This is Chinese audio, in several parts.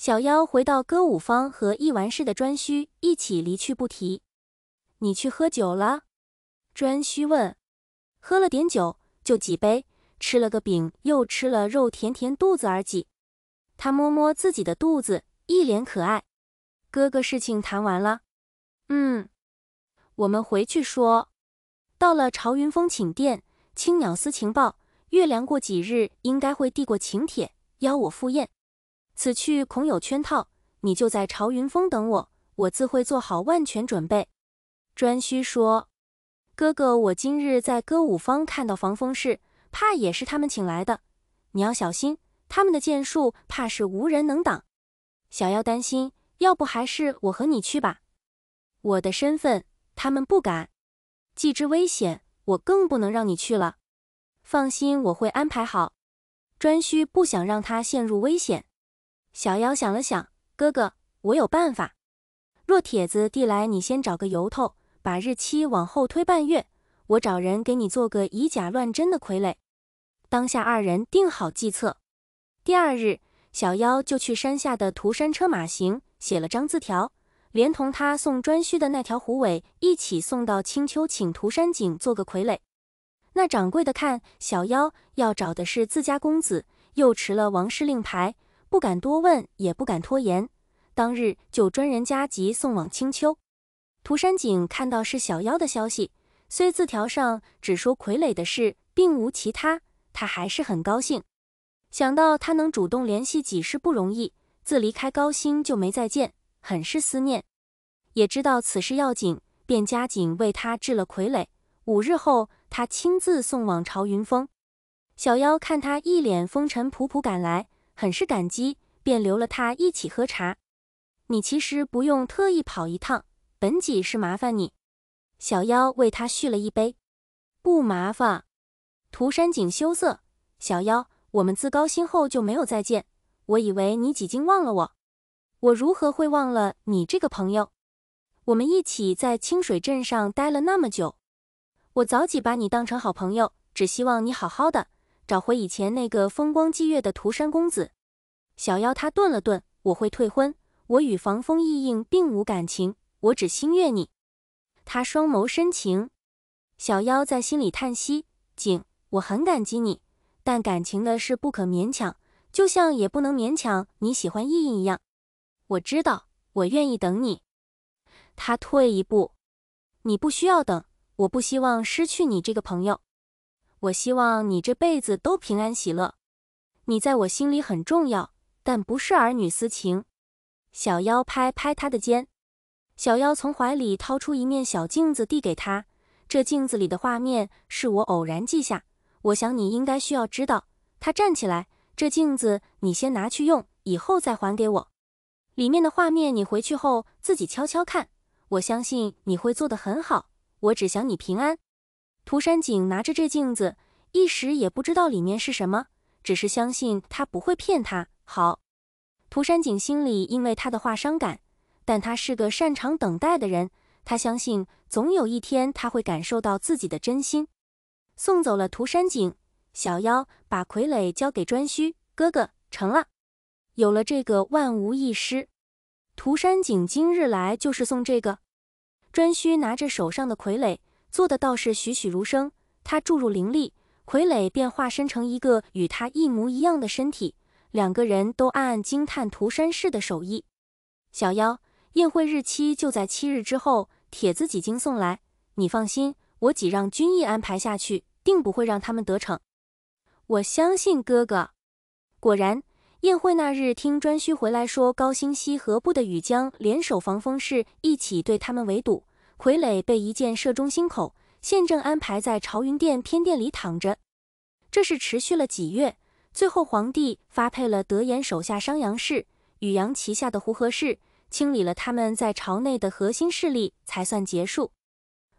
小妖回到歌舞坊，和一完事的专需一起离去，不提。你去喝酒了？专需问。喝了点酒，就几杯，吃了个饼，又吃了肉，填填肚子而已。他摸摸自己的肚子，一脸可爱。哥哥，事情谈完了。嗯，我们回去说。到了朝云峰寝殿，青鸟司情报，月良过几日应该会递过请帖，邀我赴宴。此去恐有圈套，你就在朝云峰等我，我自会做好万全准备。颛顼说：“哥哥，我今日在歌舞坊看到防风氏，怕也是他们请来的，你要小心。他们的剑术怕是无人能挡。”小妖担心，要不还是我和你去吧。我的身份，他们不敢。既知危险，我更不能让你去了。放心，我会安排好。颛顼不想让他陷入危险。小妖想了想，哥哥，我有办法。若帖子递来，你先找个由头，把日期往后推半月，我找人给你做个以假乱真的傀儡。当下二人定好计策。第二日，小妖就去山下的涂山车马行写了张字条，连同他送专需的那条虎尾一起送到青丘，请涂山璟做个傀儡。那掌柜的看小妖要找的是自家公子，又持了王氏令牌。不敢多问，也不敢拖延，当日就专人加急送往青丘。涂山璟看到是小妖的消息，虽字条上只说傀儡的事，并无其他，他还是很高兴。想到他能主动联系己是不容易，自离开高星就没再见，很是思念。也知道此事要紧，便加紧为他制了傀儡。五日后，他亲自送往朝云峰。小妖看他一脸风尘仆仆赶来。很是感激，便留了他一起喝茶。你其实不用特意跑一趟，本几是麻烦你。小妖为他续了一杯，不麻烦。涂山璟羞涩，小妖，我们自高兴后就没有再见，我以为你几经忘了我，我如何会忘了你这个朋友？我们一起在清水镇上待了那么久，我早几把你当成好朋友，只希望你好好的，找回以前那个风光霁月的涂山公子。小妖，他顿了顿，我会退婚。我与防风意应并无感情，我只心悦你。他双眸深情。小妖在心里叹息：景，我很感激你，但感情的事不可勉强，就像也不能勉强你喜欢意应一样。我知道，我愿意等你。他退一步，你不需要等，我不希望失去你这个朋友。我希望你这辈子都平安喜乐，你在我心里很重要。但不是儿女私情。小妖拍拍他的肩，小妖从怀里掏出一面小镜子，递给他。这镜子里的画面是我偶然记下，我想你应该需要知道。他站起来，这镜子你先拿去用，以后再还给我。里面的画面你回去后自己悄悄看，我相信你会做得很好。我只想你平安。涂山璟拿着这镜子，一时也不知道里面是什么，只是相信他不会骗他。好，涂山璟心里因为他的话伤感，但他是个擅长等待的人，他相信总有一天他会感受到自己的真心。送走了涂山璟，小妖把傀儡交给专需哥哥，成了。有了这个万无一失。涂山璟今日来就是送这个。专需拿着手上的傀儡，做的倒是栩栩如生。他注入灵力，傀儡便化身成一个与他一模一样的身体。两个人都暗暗惊叹涂山氏的手艺。小妖，宴会日期就在七日之后，帖子几经送来。你放心，我几让君意安排下去，定不会让他们得逞。我相信哥哥。果然，宴会那日，听专需回来说，高星溪和部的羽江联手防风氏，一起对他们围堵。傀儡被一箭射中心口，现正安排在朝云殿偏殿里躺着。这是持续了几月？最后，皇帝发配了德言手下商阳氏与杨旗下的胡合氏，清理了他们在朝内的核心势力，才算结束。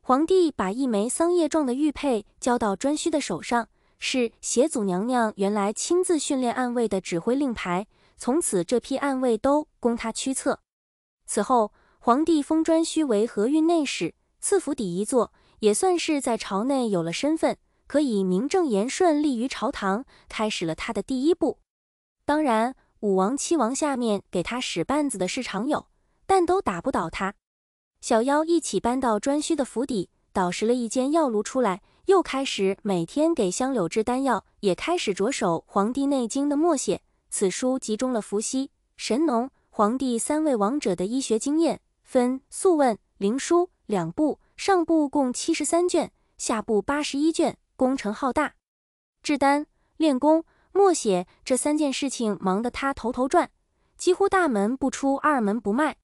皇帝把一枚桑叶状的玉佩交到专需的手上，是协祖娘娘原来亲自训练暗卫的指挥令牌。从此，这批暗卫都供他驱策。此后，皇帝封专需为河运内史，赐府邸一座，也算是在朝内有了身份。可以名正言顺立于朝堂，开始了他的第一步。当然，武王、七王下面给他使绊子的是常有，但都打不倒他。小妖一起搬到颛顼的府邸，捣拾了一间药炉出来，又开始每天给香柳制丹药，也开始着手《黄帝内经》的默写。此书集中了伏羲、神农、黄帝三位王者的医学经验，分《素问》《灵书》两部，上部共七十三卷，下部八十一卷。功程浩大，制丹、练功、默写这三件事情忙得他头头转，几乎大门不出，二门不迈。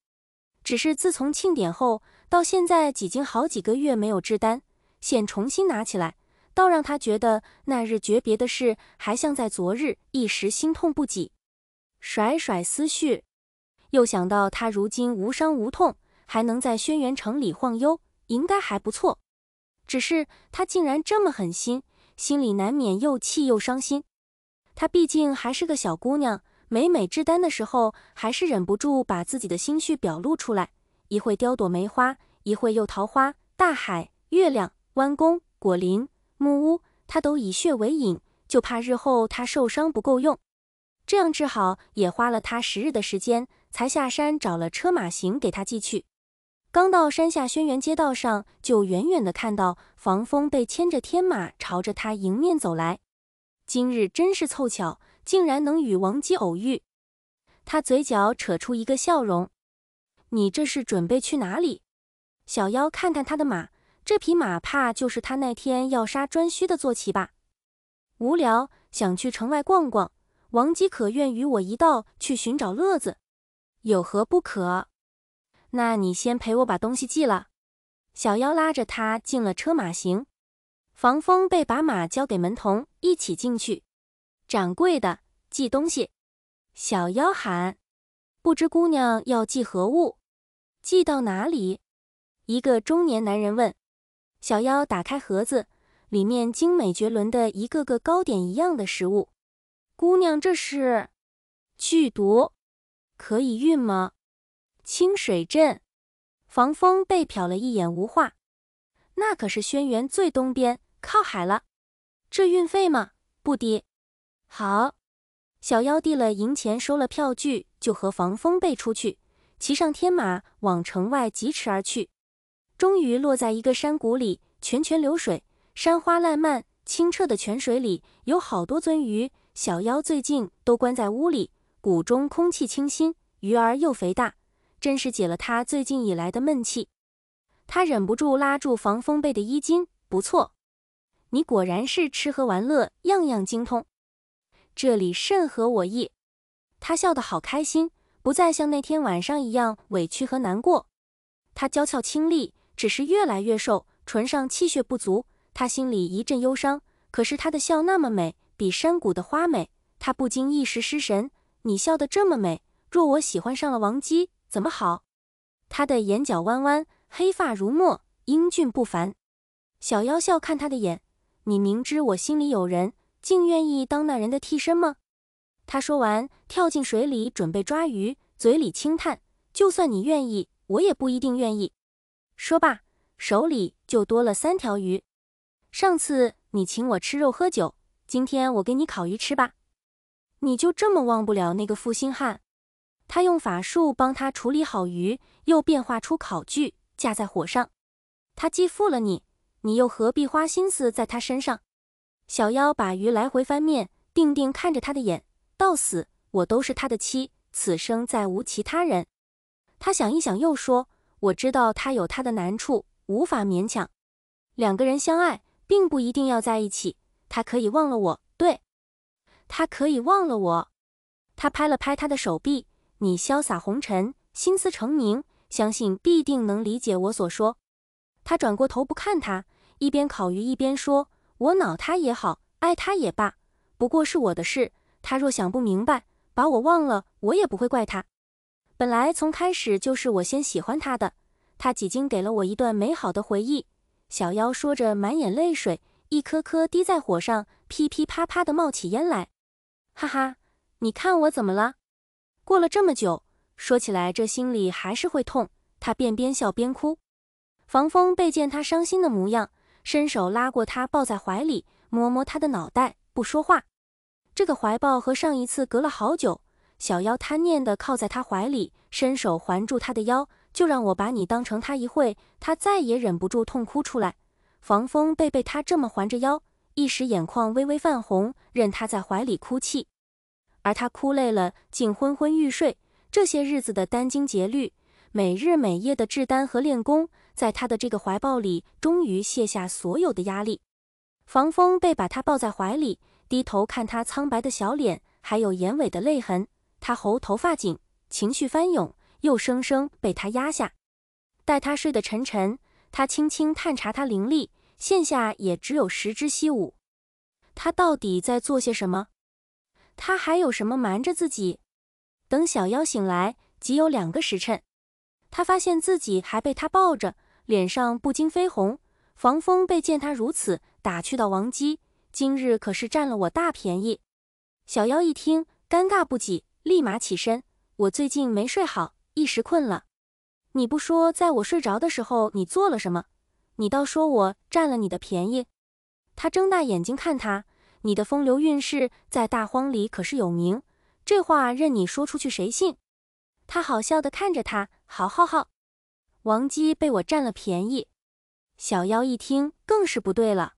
只是自从庆典后到现在，已经好几个月没有制丹，现重新拿起来，倒让他觉得那日诀别的事还像在昨日，一时心痛不已。甩甩思绪，又想到他如今无伤无痛，还能在轩辕城里晃悠，应该还不错。只是他竟然这么狠心，心里难免又气又伤心。她毕竟还是个小姑娘，每每制丹的时候，还是忍不住把自己的心绪表露出来。一会雕朵梅花，一会又桃花、大海、月亮、弯弓、果林、木屋，她都以血为引，就怕日后她受伤不够用。这样治好也花了她十日的时间，才下山找了车马行给她寄去。刚到山下轩辕街道上，就远远的看到防风被牵着天马朝着他迎面走来。今日真是凑巧，竟然能与王姬偶遇。他嘴角扯出一个笑容：“你这是准备去哪里？”小妖看看他的马，这匹马怕就是他那天要杀颛顼的坐骑吧？无聊，想去城外逛逛。王姬可愿与我一道去寻找乐子？有何不可？那你先陪我把东西寄了。小妖拉着他进了车马行，防风被把马交给门童，一起进去。掌柜的寄东西。小妖喊：“不知姑娘要寄何物？寄到哪里？”一个中年男人问。小妖打开盒子，里面精美绝伦的一个个糕点一样的食物。姑娘这是剧毒，可以运吗？清水镇，防风被瞟了一眼，无话。那可是轩辕最东边，靠海了。这运费嘛，不低。好，小妖递了银钱，收了票据，就和防风背出去，骑上天马，往城外疾驰而去。终于落在一个山谷里，泉泉流水，山花烂漫，清澈的泉水里有好多鳟鱼。小妖最近都关在屋里，谷中空气清新，鱼儿又肥大。真是解了他最近以来的闷气，他忍不住拉住防风被的衣襟。不错，你果然是吃喝玩乐样样精通，这里甚合我意。他笑得好开心，不再像那天晚上一样委屈和难过。他娇俏清丽，只是越来越瘦，唇上气血不足。他心里一阵忧伤，可是他的笑那么美，比山谷的花美。他不禁一时失神。你笑得这么美，若我喜欢上了王姬。怎么好？他的眼角弯弯，黑发如墨，英俊不凡。小妖笑看他的眼，你明知我心里有人，竟愿意当那人的替身吗？他说完，跳进水里准备抓鱼，嘴里轻叹：“就算你愿意，我也不一定愿意。”说罢，手里就多了三条鱼。上次你请我吃肉喝酒，今天我给你烤鱼吃吧。你就这么忘不了那个负心汉？他用法术帮他处理好鱼，又变化出烤具架在火上。他既负了你，你又何必花心思在他身上？小妖把鱼来回翻面，定定看着他的眼。到死，我都是他的妻，此生再无其他人。他想一想，又说：“我知道他有他的难处，无法勉强。两个人相爱，并不一定要在一起。他可以忘了我，对他可以忘了我。”他拍了拍他的手臂。你潇洒红尘，心思澄明，相信必定能理解我所说。他转过头不看他，一边烤鱼一边说：“我恼他也好，爱他也罢，不过是我的事。他若想不明白，把我忘了，我也不会怪他。本来从开始就是我先喜欢他的，他几经给了我一段美好的回忆。”小妖说着，满眼泪水，一颗颗滴在火上，噼噼啪啪地冒起烟来。哈哈，你看我怎么了？过了这么久，说起来这心里还是会痛。他便边笑边哭。防风被见他伤心的模样，伸手拉过他，抱在怀里，摸摸他的脑袋，不说话。这个怀抱和上一次隔了好久。小妖贪念地靠在他怀里，伸手环住他的腰，就让我把你当成他一会。他再也忍不住，痛哭出来。防风被被他这么环着腰，一时眼眶微微泛红，任他在怀里哭泣。而他哭累了，竟昏昏欲睡。这些日子的殚精竭虑，每日每夜的治丹和练功，在他的这个怀抱里，终于卸下所有的压力。防风被把他抱在怀里，低头看他苍白的小脸，还有眼尾的泪痕。他喉头发紧，情绪翻涌，又生生被他压下。待他睡得沉沉，他轻轻探查他灵力，现下也只有十之西五。他到底在做些什么？他还有什么瞒着自己？等小妖醒来，即有两个时辰。他发现自己还被他抱着，脸上不禁绯红。防风被见他如此，打趣道：“王姬，今日可是占了我大便宜。”小妖一听，尴尬不已，立马起身：“我最近没睡好，一时困了。你不说，在我睡着的时候你做了什么？你倒说我占了你的便宜。”他睁大眼睛看他。你的风流韵事在大荒里可是有名，这话任你说出去谁信？他好笑地看着他，好好好，王姬被我占了便宜。小妖一听更是不对了，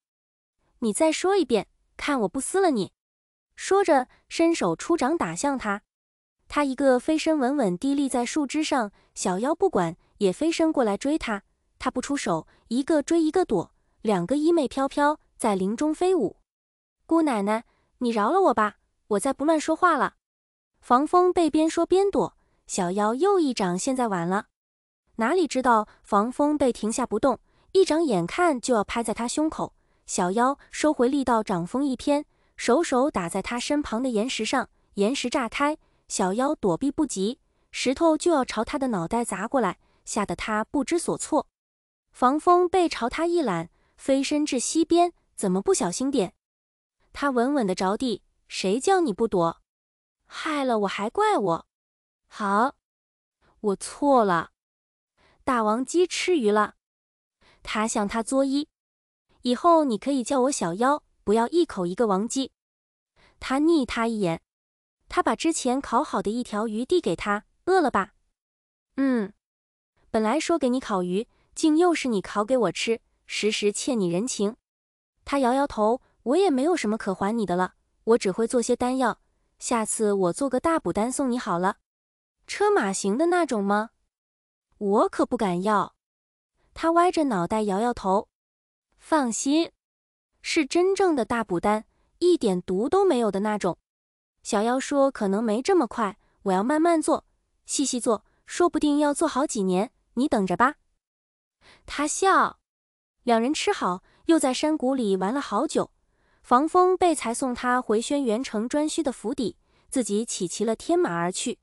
你再说一遍，看我不撕了你！说着伸手出掌打向他，他一个飞身稳稳地立在树枝上。小妖不管也飞身过来追他，他不出手，一个追一个躲，两个衣袂飘飘在林中飞舞。姑奶奶，你饶了我吧！我再不乱说话了。防风被边说边躲，小妖又一掌，现在晚了。哪里知道防风被停下不动，一掌眼看就要拍在他胸口，小妖收回力道，掌风一偏，手手打在他身旁的岩石上，岩石炸开，小妖躲避不及，石头就要朝他的脑袋砸过来，吓得他不知所措。防风被朝他一揽，飞身至溪边，怎么不小心点？他稳稳的着地，谁叫你不躲，害了我还怪我。好，我错了。大王鸡吃鱼了。他向他作揖，以后你可以叫我小妖，不要一口一个王鸡。他睨他一眼，他把之前烤好的一条鱼递给他，饿了吧？嗯。本来说给你烤鱼，竟又是你烤给我吃，时时欠你人情。他摇摇头。我也没有什么可还你的了，我只会做些丹药，下次我做个大补丹送你好了。车马行的那种吗？我可不敢要。他歪着脑袋摇摇头。放心，是真正的大补丹，一点毒都没有的那种。小妖说可能没这么快，我要慢慢做，细细做，说不定要做好几年，你等着吧。他笑。两人吃好，又在山谷里玩了好久。防风被才送他回轩辕城颛顼的府邸，自己骑骑了天马而去。